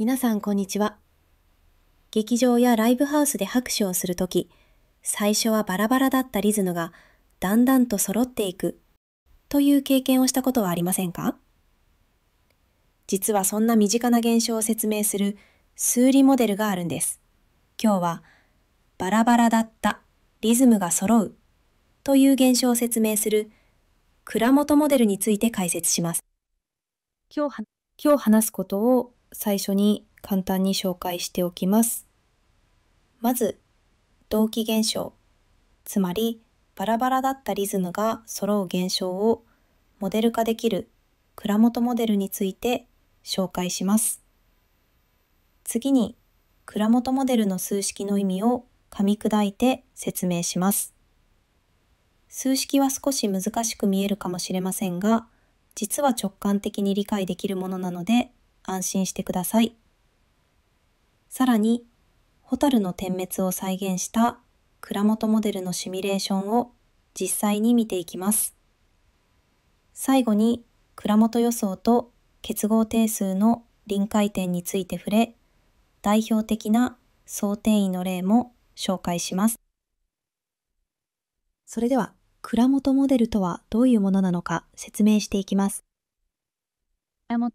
皆さんこんにちは。劇場やライブハウスで拍手をするとき、最初はバラバラだったリズムがだんだんと揃っていくという経験をしたことはありませんか実はそんな身近な現象を説明する数理モデルがあるんです。今日はバラバラだったリズムが揃うという現象を説明する蔵元モデルについて解説します。今日今日話すことを最初に簡単に紹介しておきます。まず、同期現象、つまりバラバラだったリズムが揃う現象をモデル化できる蔵元モデルについて紹介します。次に、蔵元モデルの数式の意味を噛み砕いて説明します。数式は少し難しく見えるかもしれませんが、実は直感的に理解できるものなので、安心してください。さらに、ホタルの点滅を再現した蔵元モデルのシミュレーションを実際に見ていきます。最後に、蔵元予想と結合定数の臨界点について触れ、代表的な想定位の例も紹介します。それでは、蔵元モデルとはどういうものなのか説明していきます。山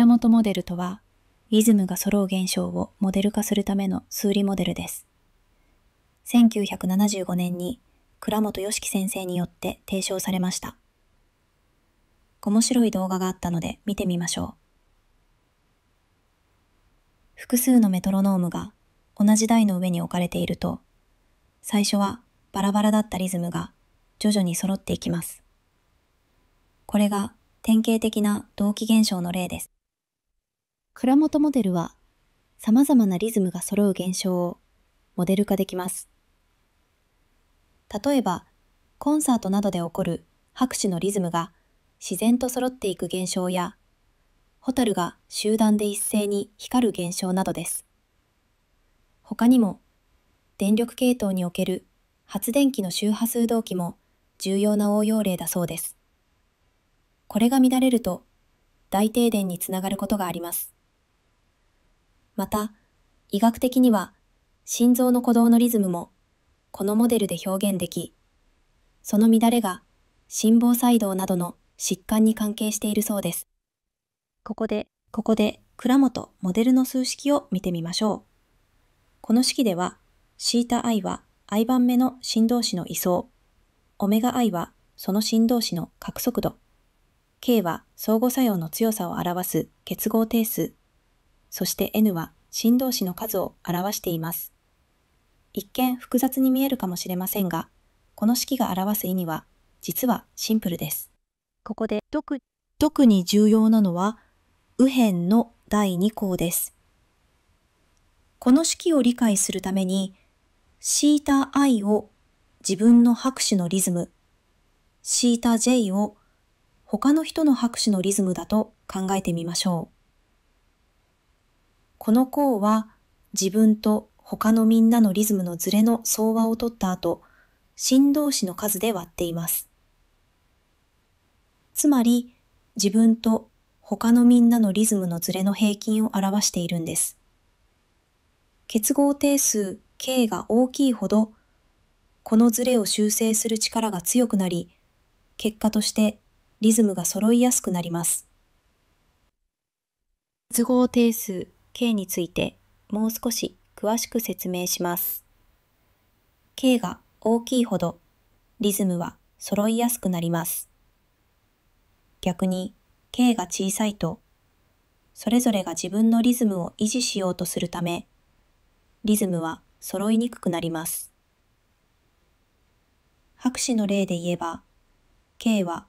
本モデルとは、リズムが揃う現象をモデル化するための数理モデルです。1975年に倉本良樹先生によって提唱されました。面白い動画があったので見てみましょう。複数のメトロノームが同じ台の上に置かれていると、最初はバラバラだったリズムが徐々に揃っていきます。これが典型的な同期現象の例です。倉本モデルは、様々なリズムが揃う現象をモデル化できます。例えば、コンサートなどで起こる拍手のリズムが自然と揃っていく現象や、ホタルが集団で一斉に光る現象などです。他にも、電力系統における発電機の周波数同期も重要な応用例だそうです。これが乱れると大停電につながることがあります。また、医学的には心臓の鼓動のリズムもこのモデルで表現でき、その乱れが心房細動などの疾患に関係しているそうです。ここで、ここで倉本モデルの数式を見てみましょう。この式では、θi は i 番目の振動子の位相、ωi はその振動子の角速度、K は相互作用の強さを表す結合定数、そして N は振動子の数を表しています。一見複雑に見えるかもしれませんが、この式が表す意味は、実はシンプルです。ここで特特に重要なのは、右辺の第2項です。この式を理解するために、θi を自分の拍手のリズム、θj を他の人の拍手のリズムだと考えてみましょう。この項は自分と他のみんなのリズムのズレの相和を取った後、振動子の数で割っています。つまり、自分と他のみんなのリズムのズレの平均を表しているんです。結合定数 k が大きいほど、このズレを修正する力が強くなり、結果としてリズムが揃いやすくなります。都合定数 K についてもう少し詳しく説明します。K が大きいほどリズムは揃いやすくなります。逆に K が小さいとそれぞれが自分のリズムを維持しようとするためリズムは揃いにくくなります。博士の例で言えば K は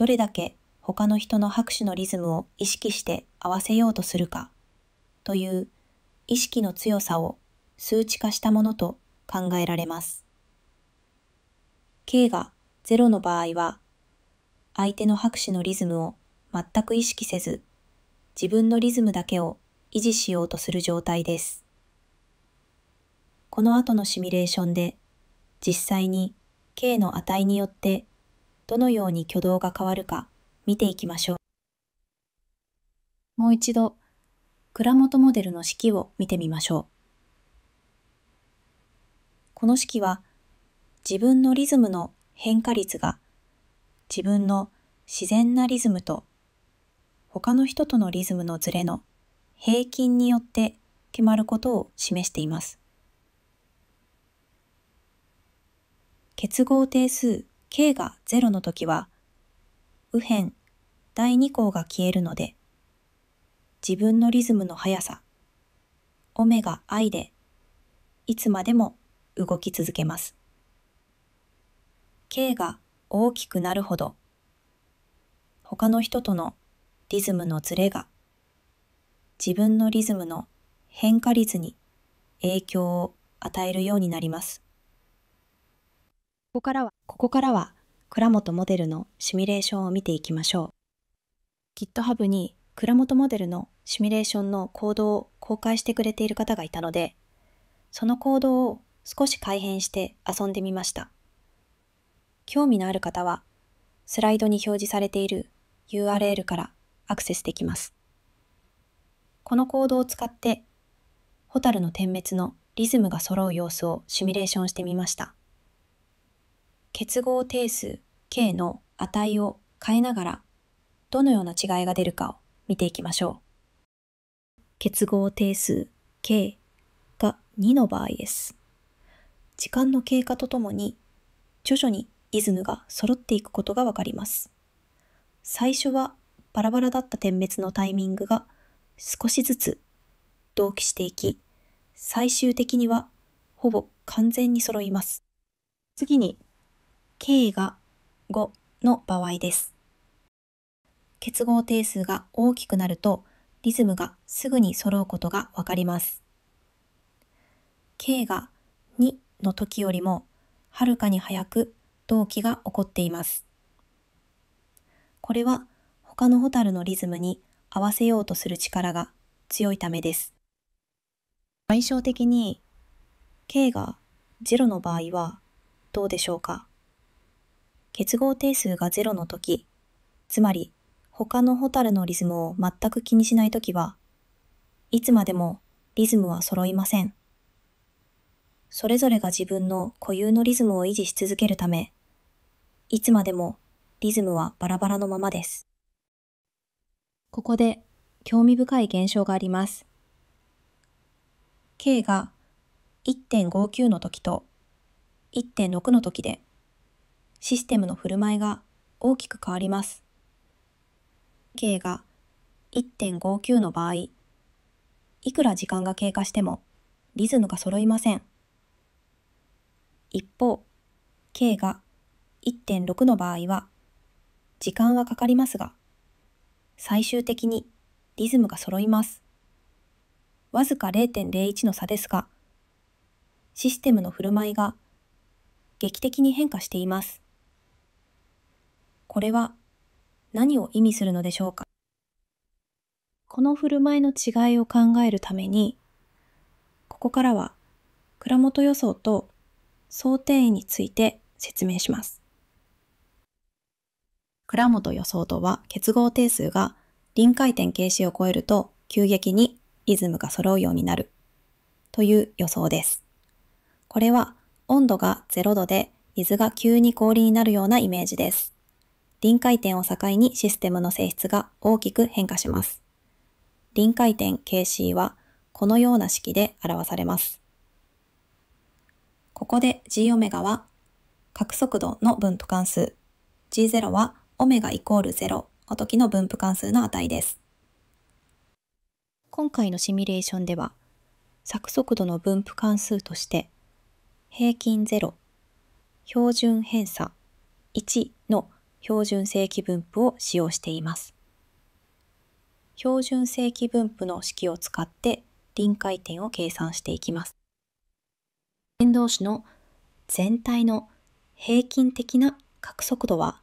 どれだけ他の人の拍手のリズムを意識して合わせようとするかという意識の強さを数値化したものと考えられます。K が0の場合は相手の拍手のリズムを全く意識せず自分のリズムだけを維持しようとする状態です。この後のシミュレーションで実際に K の値によってどのように挙動が変わるか見ていきましょう。もう一度、蔵元モデルの式を見てみましょう。この式は自分のリズムの変化率が自分の自然なリズムと他の人とのリズムのズレの平均によって決まることを示しています。結合定数 k が0の時は、右辺第2項が消えるので、自分のリズムの速さ、オメガ i で、いつまでも動き続けます。k が大きくなるほど、他の人とのリズムのズレが、自分のリズムの変化率に影響を与えるようになります。ここからは、ここからは、倉本モデルのシミュレーションを見ていきましょう。GitHub に倉本モデルのシミュレーションのコードを公開してくれている方がいたので、そのコードを少し改変して遊んでみました。興味のある方は、スライドに表示されている URL からアクセスできます。このコードを使って、ホタルの点滅のリズムが揃う様子をシミュレーションしてみました。結合定数 k の値を変えながらどのような違いが出るかを見ていきましょう。結合定数 k が2の場合です。時間の経過とともに徐々にリズムが揃っていくことがわかります。最初はバラバラだった点滅のタイミングが少しずつ同期していき、最終的にはほぼ完全に揃います。次に k が5の場合です。結合定数が大きくなるとリズムがすぐに揃うことがわかります。k が2の時よりもはるかに早く同期が起こっています。これは他の蛍のリズムに合わせようとする力が強いためです。対照的に k が0の場合はどうでしょうか結合定数が0の時、つまり他の蛍のリズムを全く気にしない時は、いつまでもリズムは揃いません。それぞれが自分の固有のリズムを維持し続けるため、いつまでもリズムはバラバラのままです。ここで興味深い現象があります。K が1.59の時と1.6の時でシステムの振る舞いが大きく変わります。K が1.59の場合、いくら時間が経過してもリズムが揃いません。一方、K が1.6の場合は、時間はかかりますが、最終的にリズムが揃います。わずか0.01の差ですが、システムの振る舞いが劇的に変化しています。これは何を意味するのでしょうかこの振る舞いの違いを考えるために、ここからは蔵元予想と想定位について説明します。倉本予想とは結合定数が臨界点形式を超えると急激にリズムが揃うようになるという予想です。これは温度が0度で水が急に氷になるようなイメージです。臨界点を境にシステムの性質が大きく変化します。臨界点 KC はこのような式で表されます。ここで g オメガは角速度の分布関数、g0 はオメガイコール0の時の分布関数の値です。今回のシミュレーションでは、作速度の分布関数として、平均0、標準偏差1の標準正規分布を使用しています。標準正規分布の式を使って臨界点を計算していきます。変動詞の全体の平均的な角速度は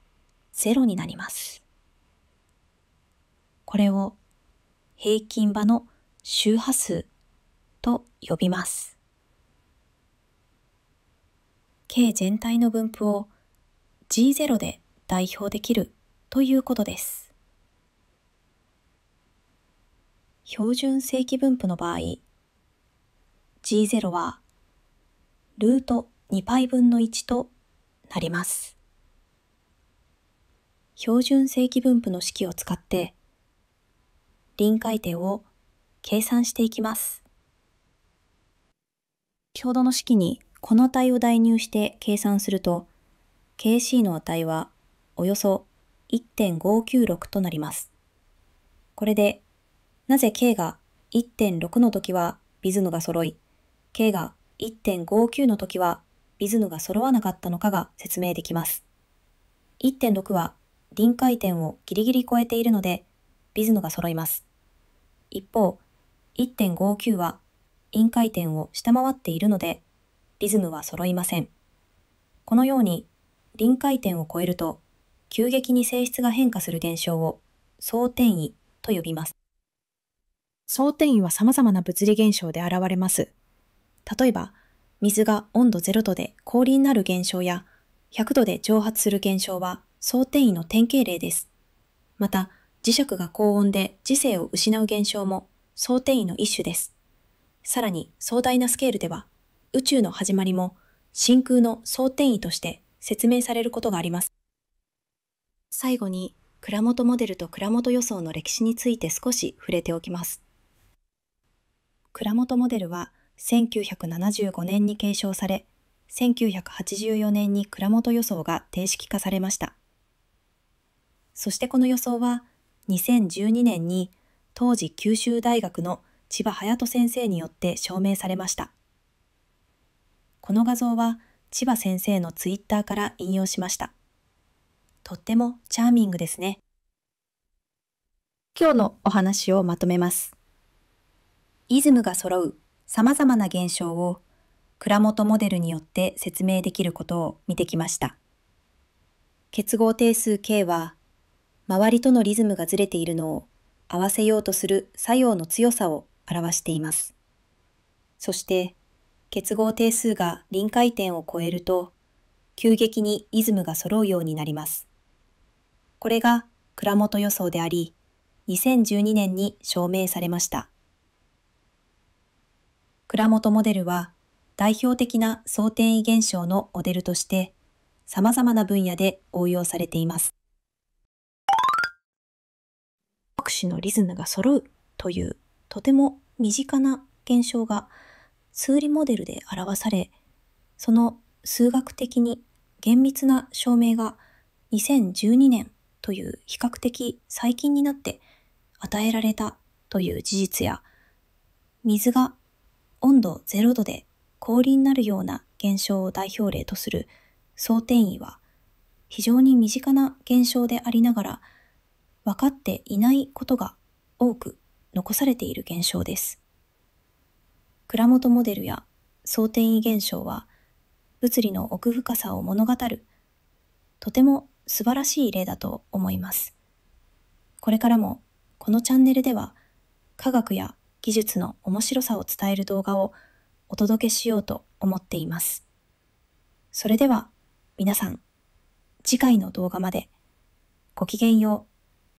0になります。これを平均場の周波数と呼びます。K 全体の分布を G0 で代表できるということです。標準正規分布の場合、g0 はルート 2π 分の1となります。標準正規分布の式を使って臨界点を計算していきます。先ほどの式にこの値を代入して計算すると KC の値はおよそ1.596となります。これで、なぜ K が1.6の時はビズヌが揃い、K が1.59の時はビズヌが揃わなかったのかが説明できます。1.6は臨界点をギリギリ超えているので、ビズヌが揃います。一方、1.59は臨界点を下回っているので、リズムは揃いません。このように、臨界点を超えると、急激に性質が変化する現象を相転移と呼びます。相転移は様々な物理現象で現れます。例えば、水が温度0度で氷になる現象や、100度で蒸発する現象は相転移の典型例です。また、磁石が高温で磁性を失う現象も相転移の一種です。さらに壮大なスケールでは、宇宙の始まりも真空の相転移として説明されることがあります。最後に蔵元モデルと蔵元予想の歴史について少し触れておきます。蔵元モデルは1975年に継承され、1984年に蔵元予想が定式化されました。そしてこの予想は2012年に当時九州大学の千葉隼人先生によって証明されました。この画像は千葉先生のツイッターから引用しました。とってもチャーミングですね。今日のお話をまとめます。イズムが揃う様々な現象を蔵元モデルによって説明できることを見てきました。結合定数 K は、周りとのリズムがずれているのを合わせようとする作用の強さを表しています。そして、結合定数が臨界点を超えると、急激にイズムが揃うようになります。これが蔵元予想であり、2012年に証明されました。蔵元モデルは代表的な総転移現象のモデルとして様々な分野で応用されています。拍手のリズムが揃うというとても身近な現象が数理モデルで表され、その数学的に厳密な証明が2012年という比較的最近になって与えられたという事実や水が温度0度で氷になるような現象を代表例とする想定位は非常に身近な現象でありながら分かっていないことが多く残されている現象です。倉本モデルや想定位現象は物理の奥深さを物語るとても素晴らしい例だと思います。これからもこのチャンネルでは科学や技術の面白さを伝える動画をお届けしようと思っています。それでは皆さん次回の動画までごきげんよう。